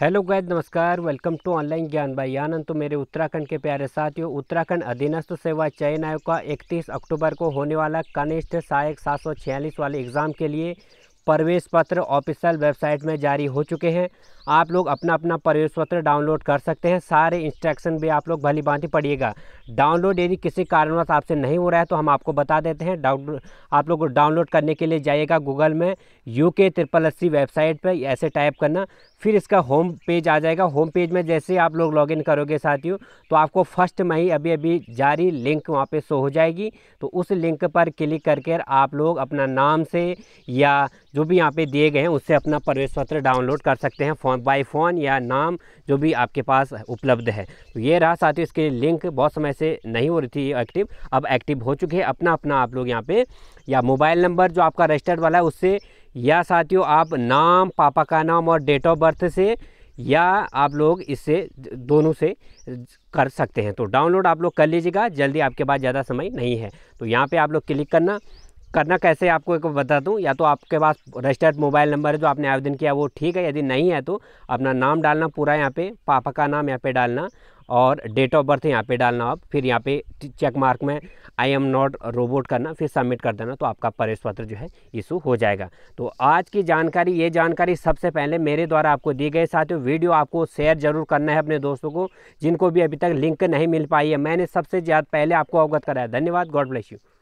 hello guys नमस्कार welcome to online ज्ञान भाई आनंद तो मेरे उत्तराखंड के प्यारे साथियों उत्तराखंड अधीनस्थ सेवा चयन आयोग का 31 अक्टूबर को होने वाला कनिष्ठ सहायक सात वाले एग्ज़ाम के लिए प्रवेश पत्र ऑफिशियल वेबसाइट में जारी हो चुके हैं आप लोग अपना अपना प्रवेश पत्र डाउनलोड कर सकते हैं सारे इंस्ट्रक्शन भी आप लोग भली भांति पढ़िएगा डाउनलोड यदि किसी कारणवश आपसे नहीं हो रहा है तो हम आपको बता देते हैं डाउन आप लोग डाउनलोड करने के लिए जाइएगा गूगल में यू के ट्रिपल एस सी वेबसाइट पर ऐसे टाइप करना फिर इसका होम पेज आ जाएगा होम पेज में जैसे आप लोग लॉगिन करोगे साथियों तो आपको फर्स्ट में ही अभी अभी जारी लिंक वहाँ पे शो हो जाएगी तो उस लिंक पर क्लिक करके आप लोग अपना नाम से या जो भी यहाँ पे दिए गए हैं उससे अपना प्रवेश पत्र डाउनलोड कर सकते हैं फोन बाई फ़ोन या नाम जो भी आपके पास उपलब्ध है तो ये रहा साथियों इसके लिंक बहुत समय से नहीं हो रही थी एक्टिव अब एक्टिव हो चुके हैं अपना अपना आप लोग यहाँ पर या मोबाइल नंबर जो आपका रजिस्टर्ड वाला है उससे या साथियों आप नाम पापा का नाम और डेट ऑफ बर्थ से या आप लोग इससे दोनों से कर सकते हैं तो डाउनलोड आप लोग कर लीजिएगा जल्दी आपके पास ज़्यादा समय नहीं है तो यहाँ पे आप लोग क्लिक करना करना कैसे आपको एक बता दूँ या तो आपके पास रजिस्टर्ड मोबाइल नंबर है जो आपने आवेदन किया वो ठीक है यदि नहीं है तो अपना नाम डालना पूरा यहाँ पे पापा का नाम यहाँ पे डालना और डेट ऑफ बर्थ यहाँ पे डालना आप फिर यहाँ पे चेक मार्क में आई एम नॉट रोबोट करना फिर सबमिट कर देना तो आपका प्रवेश पत्र जो है इशू हो जाएगा तो आज की जानकारी ये जानकारी सबसे पहले मेरे द्वारा आपको दी गई साथियों वीडियो आपको शेयर जरूर करना है अपने दोस्तों को जिनको भी अभी तक लिंक नहीं मिल पाई है मैंने सबसे ज़्यादा पहले आपको अवगत कराया धन्यवाद गॉड ब्लेस यू